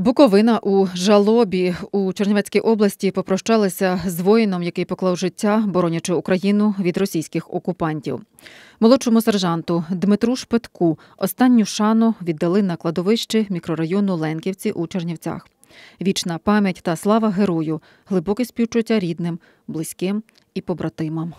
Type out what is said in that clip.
Буковина у жалобі у Чернівецькій області попрощалися з воїном, який поклав життя, боронячи Україну від російських окупантів. Молодшому сержанту Дмитру Шпетку останню шану віддали на кладовищі мікрорайону Ленківці у Чернівцях. Вічна пам'ять та слава герою, глибоке співчуття рідним, близьким і побратимам.